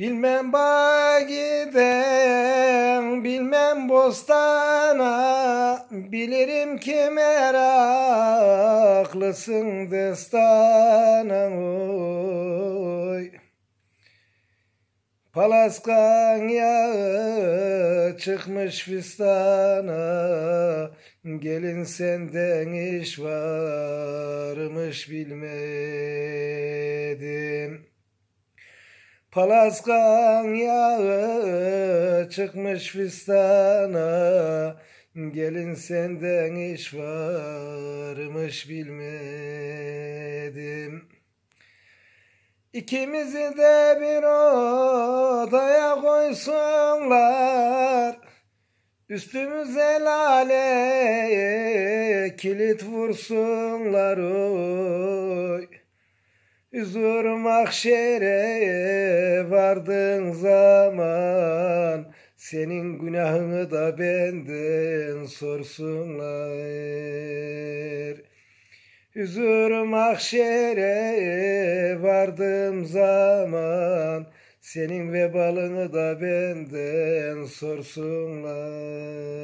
Bilmem bağ giden, bilmem bostana, bilirim ki meraklısın destana. Oy. Palaskan yağı çıkmış fistana, gelin senden iş varmış bilmem. Palaskan yağı çıkmış fistana Gelin senden iş varmış bilmedim İkimizi de bir odaya koysunlar Üstümüze lale kilit vursunlar oy Zur mahşere vardığın zaman senin günahını da benden sorsunlar. Huzur mahşere vardığım zaman senin vebalını da benden sorsunlar.